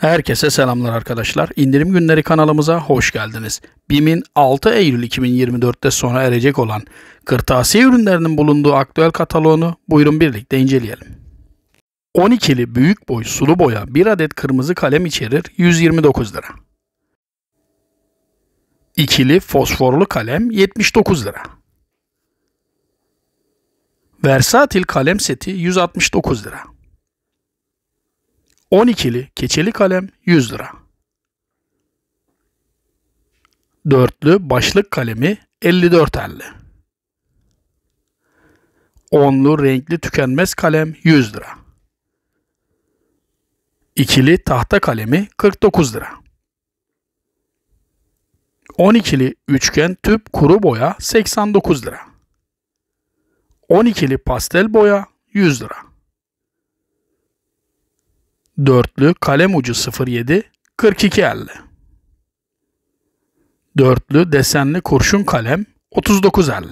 Herkese selamlar arkadaşlar. İndirim günleri kanalımıza hoş geldiniz. BİM'in 6 Eylül 2024'te sona erecek olan kırtasiye ürünlerinin bulunduğu aktüel kataloğunu buyurun birlikte inceleyelim. 12'li büyük boy sulu boya 1 adet kırmızı kalem içerir 129 lira. İkili fosforlu kalem 79 lira. Versatil kalem seti 169 lira. 12'li keçeli kalem 100 lira. Dörtlü başlık kalemi 54 elli. Onlu renkli tükenmez kalem 100 lira. İkili tahta kalemi 49 lira. 12'li üçgen tüp kuru boya 89 lira. 12'li pastel boya 100 lira. Dörtlü kalem ucu 07 42 50. Dörtlü desenli kurşun kalem 39 50.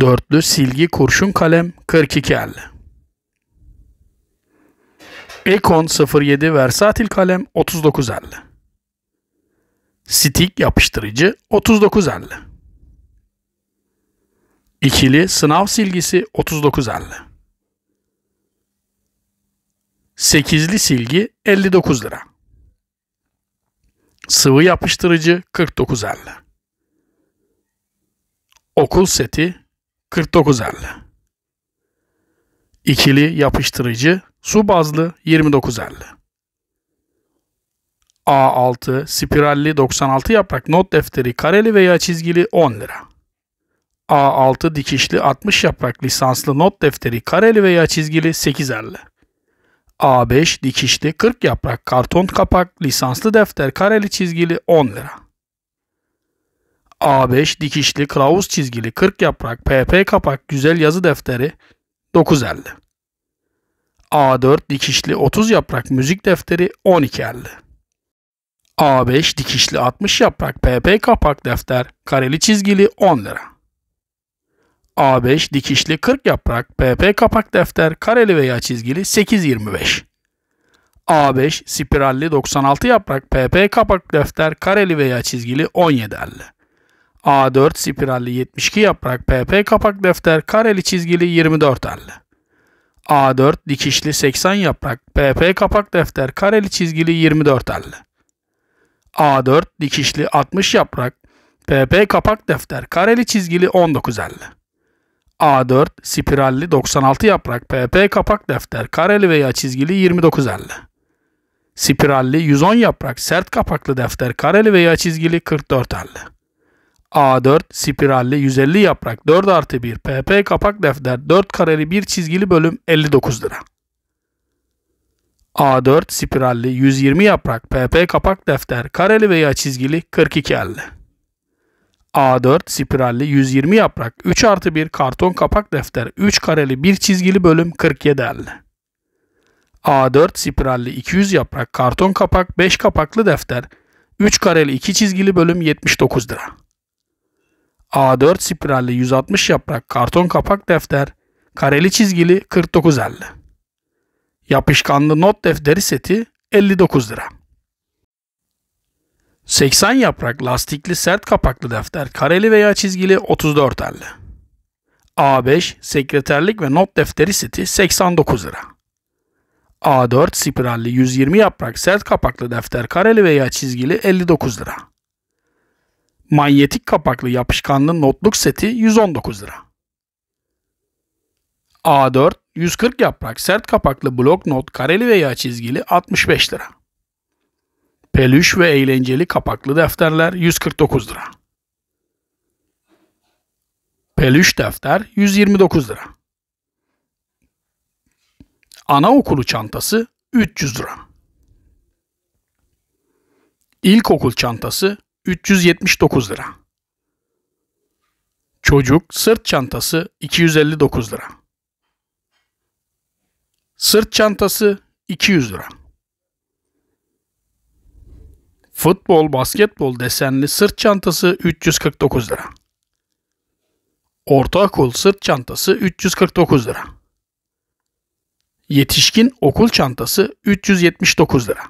Dörtlü silgi kurşun kalem 42 50. Ekon 07 versatil kalem 39 50. Stik yapıştırıcı 39 50. İkili sınav silgisi 39 3950. 8'li silgi 59 lira. Sıvı yapıştırıcı 49.50. Okul seti 49.50. İkili yapıştırıcı su bazlı 29.50. A6 spiralli 96 yaprak not defteri kareli veya çizgili 10 lira. A6 dikişli 60 yaprak lisanslı not defteri kareli veya çizgili 8.50. A5 dikişli 40 yaprak karton kapak lisanslı defter kareli çizgili 10 lira. A5 dikişli kılavuz çizgili 40 yaprak PP kapak güzel yazı defteri 9.50. A4 dikişli 30 yaprak müzik defteri 12.50. A5 dikişli 60 yaprak PP kapak defter kareli çizgili 10 lira. A5 dikişli 40 yaprak PP kapak defter kareli veya çizgili 8.25. A5 spiralli 96 yaprak PP kapak defter kareli veya çizgili 17.50. A4 spiralli 72 yaprak PP kapak defter kareli çizgili 24.50. A4 dikişli 80 yaprak PP kapak defter kareli çizgili 24.50. A4 dikişli 60 yaprak PP kapak defter kareli çizgili 19.50. A4, spiralli 96 yaprak PP kapak defter, kareli veya çizgili 2950. Spiralli 110 yaprak sert kapaklı defter, kareli veya çizgili 4450. A4, spiralli 150 yaprak 4 artı 1 PP kapak defter, 4 kareli 1 çizgili bölüm 59 lira. A4 spiralli 120 yaprak PP kapak defter kareli veya çizgili 4250. A4 spiralli 120 yaprak 3 artı 1 karton kapak defter 3 kareli 1 çizgili bölüm 47 elli. A4 spiralli 200 yaprak karton kapak 5 kapaklı defter 3 kareli 2 çizgili bölüm 79 lira. A4 spiralli 160 yaprak karton kapak defter kareli çizgili 49 49.50. Yapışkanlı not defteri seti 59 lira. 80 yaprak lastikli sert kapaklı defter kareli veya çizgili 34 elli. A5 sekreterlik ve not defteri seti 89 lira. A4 spiralli 120 yaprak sert kapaklı defter kareli veya çizgili 59 lira. Manyetik kapaklı yapışkanlı notluk seti 119 lira. A4 140 yaprak sert kapaklı blok not kareli veya çizgili 65 lira. Peluş ve eğlenceli kapaklı defterler 149 lira. Peluş defter 129 lira. Anaokulu çantası 300 lira. İlkokul çantası 379 lira. Çocuk sırt çantası 259 lira. Sırt çantası 200 lira. Futbol, basketbol desenli sırt çantası 349 lira. Ortaokul sırt çantası 349 lira. Yetişkin okul çantası 379 lira.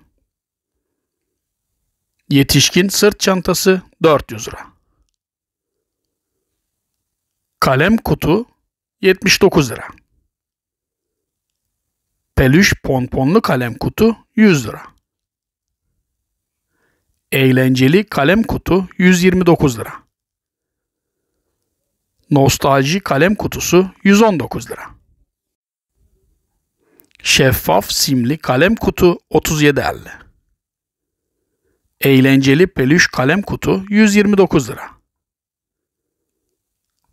Yetişkin sırt çantası 400 lira. Kalem kutu 79 lira. Peluş ponponlu kalem kutu 100 lira. Eğlenceli kalem kutu 129 lira. Nostalji kalem kutusu 119 lira. Şeffaf simli kalem kutu 37.50. Eğlenceli peluş kalem kutu 129 lira.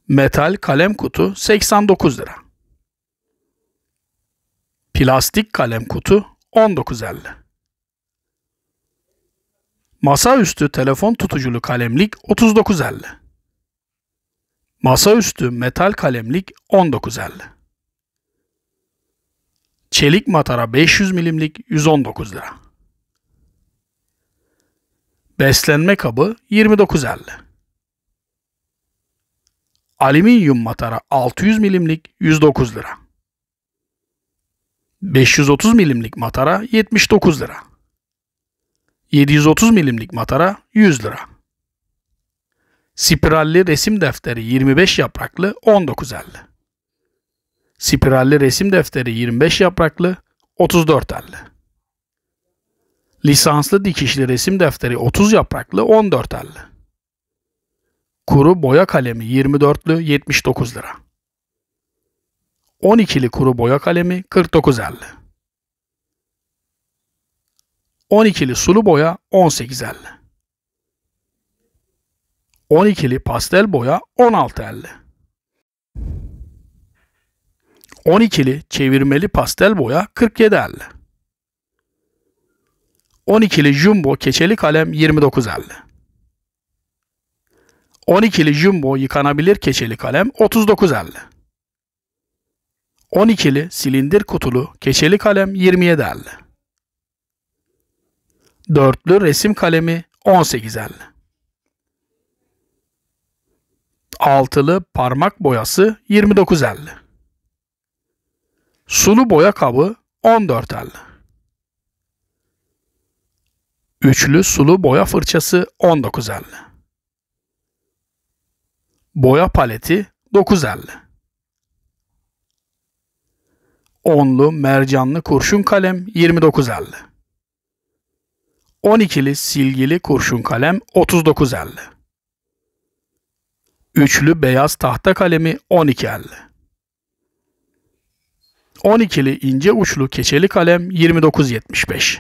Metal kalem kutu 89 lira. Plastik kalem kutu 19.50. Masaüstü telefon tutuculu kalemlik 3950. Masaüstü metal kalemlik 1950. Çelik matara 500 milimlik 119 lira. Beslenme kabı 2950. Alüminyum matara 600 milimlik 109 lira. 530 milimlik matara 79 lira. 730 milimlik matara 100 lira. Spiralli resim defteri 25 yapraklı 19.50. Spiralli resim defteri 25 yapraklı 34.50. Lisanslı dikişli resim defteri 30 yapraklı 14.50. Kuru boya kalemi 24'lü 79 lira. 12'li kuru boya kalemi 49.50. 12'li sulu boya 18.50. 12'li pastel boya 16.50. 12'li çevirmeli pastel boya 47.50. 12'li jumbo keçeli kalem 29.50. 12'li jumbo yıkanabilir keçeli kalem 39.50. 12'li silindir kutulu keçeli kalem 27.50. Dörtlü resim kalemi 18.50. Altılı parmak boyası 29.50. Sulu boya kabı 14.50. Üçlü sulu boya fırçası 19.50. Boya paleti 9.50. Onlu mercanlı kurşun kalem 29.50. 12'li silgili kurşun kalem 39.50. Üçlü beyaz tahta kalemi 12.50. 12'li ince uçlu keçeli kalem 29.75.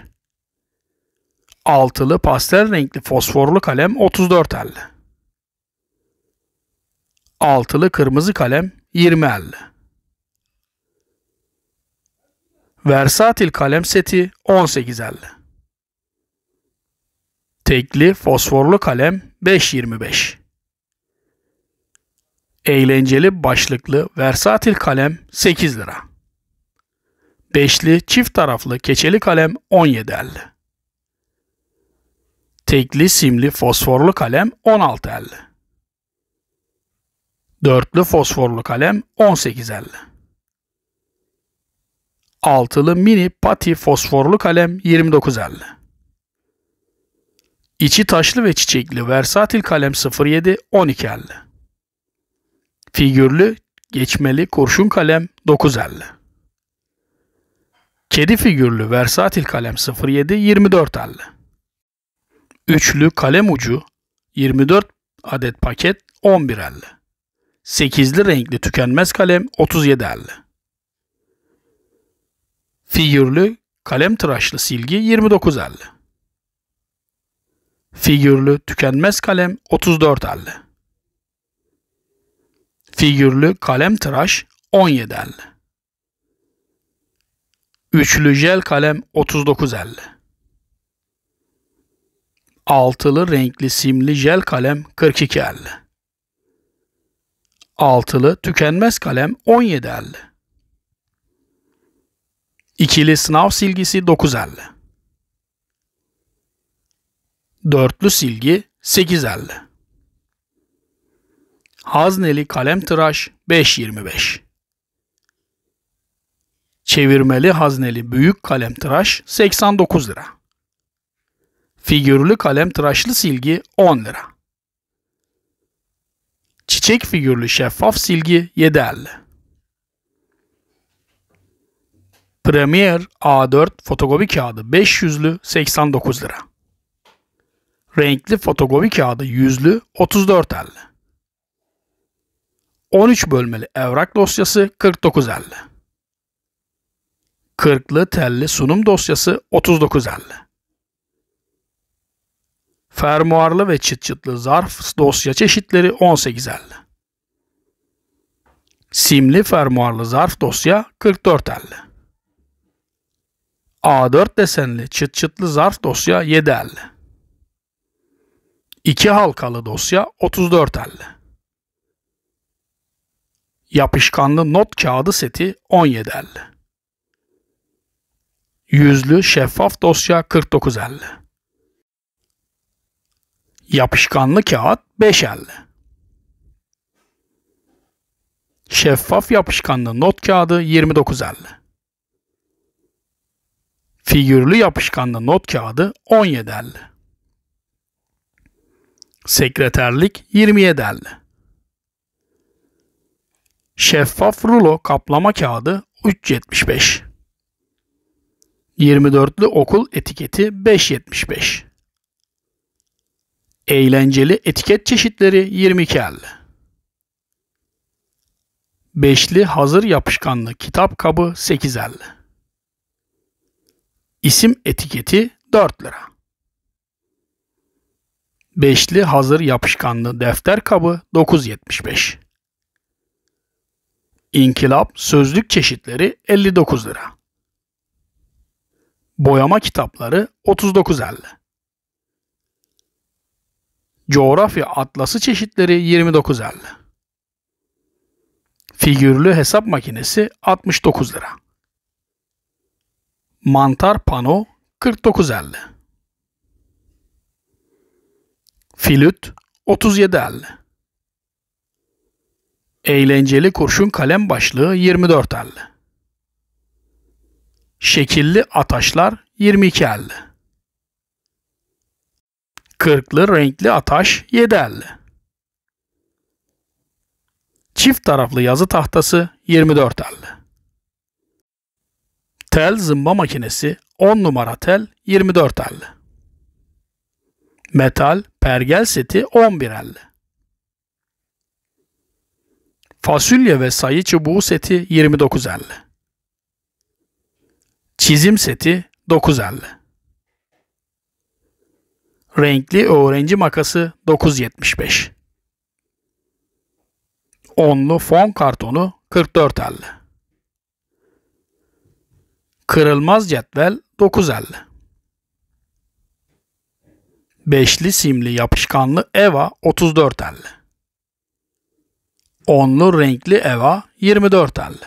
Altılı pastel renkli fosforlu kalem 34.50. Altılı kırmızı kalem 20.50. Versatil kalem seti 18.50. Tekli fosforlu kalem 5.25 Eğlenceli başlıklı versatil kalem 8 lira. Beşli çift taraflı keçeli kalem 17 17.50 Tekli simli fosforlu kalem 16 16.50 Dörtlü fosforlu kalem 18 18.50 Altılı mini pati fosforlu kalem 29 29.50 İçi taşlı ve çiçekli versatil kalem 07 12 50. Figürlü geçmeli kurşun kalem 950. Kedi figürlü versatil kalem 07 2450. Üçlü kalem ucu 24 adet paket 1150. Sekizli renkli tükenmez kalem 3750. Figürlü kalem tıraşlı silgi 2950. Figürlü tükenmez kalem 34 elli. Figürlü kalem tıraş 17 elli. Üçlü jel kalem 39 elli. Altılı renkli simli jel kalem 42 elli. Altılı tükenmez kalem 17 elli. İkili sınav silgisi 950. Dörtlü silgi 8.50 Hazneli kalem tıraş 5.25 Çevirmeli hazneli büyük kalem tıraş 89 lira. Figürlü kalem tıraşlı silgi 10 lira. Çiçek figürlü şeffaf silgi 7.50 Premier A4 fotokopi kağıdı 500'lü 89 lira. Renkli fotokopi kağıdı yüzlü 34 34.50. 13 bölmeli evrak dosyası 49 49.50. Kırklı telli sunum dosyası 39 39.50. Fermuarlı ve çıt çıtlı zarf dosya çeşitleri 18 18.50. Simli fermuarlı zarf dosya 44 44.50. A4 desenli çıt çıtlı zarf dosya 7 7.50. 2 halkalı dosya 34 34.50. Yapışkanlı not kağıdı seti 17 17.50. Yüzlü şeffaf dosya 49 49.50. Yapışkanlı kağıt 5 5.50. Şeffaf yapışkanlı not kağıdı 29 29.50. Figürlü yapışkanlı not kağıdı 17 17.50. Sekreterlik 27 elli. Şeffaf rulo kaplama kağıdı 3.75. 24'lü okul etiketi 5.75. Eğlenceli etiket çeşitleri 22 22.50. Beşli hazır yapışkanlı kitap kabı 8 8.50. İsim etiketi 4 lira. Beşli hazır yapışkanlı defter kabı 9.75. İnkılap sözlük çeşitleri 59 lira. Boyama kitapları 39.50. Coğrafya atlası çeşitleri 29.50. Figürlü hesap makinesi 69 lira. Mantar pano 49.50. Flüt 37.50 Eğlenceli kurşun kalem başlığı 24 24.50 Şekilli ataşlar 22 22.50 Kırklı renkli ataş 7 7.50 Çift taraflı yazı tahtası 24 24.50 Tel zımba makinesi 10 numara tel 24 24.50 Metal pergel seti 11.50. Fasulye ve sayı çubuğu seti 29.50. Çizim seti 9.50. Renkli öğrenci makası 9.75. Onlu fon kartonu 44.50. Kırılmaz cetvel 9.50. Beşli simli yapışkanlı EVA 34 elli. Onlu renkli EVA 24 elli.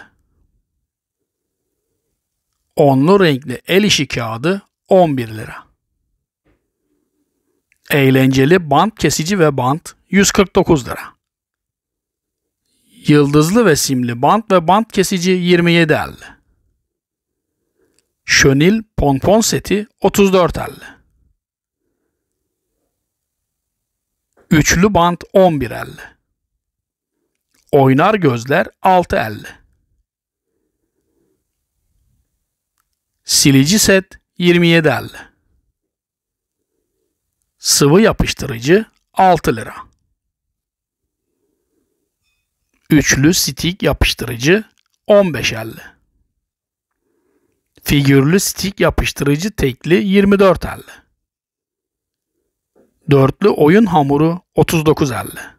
Onlu renkli el işi kağıdı 11 lira. Eğlenceli bant kesici ve bant 149 lira. Yıldızlı ve simli bant ve bant kesici 27 elli. Şönil pompon seti 34 elli. Üçlü bant 11 elli. Oynar gözler 6 elli. Silici set 27 elli. Sıvı yapıştırıcı 6 lira. Üçlü stik yapıştırıcı 15 elli. Figürlü stik yapıştırıcı tekli 24 elli. Dörtlü oyun hamuru 39.50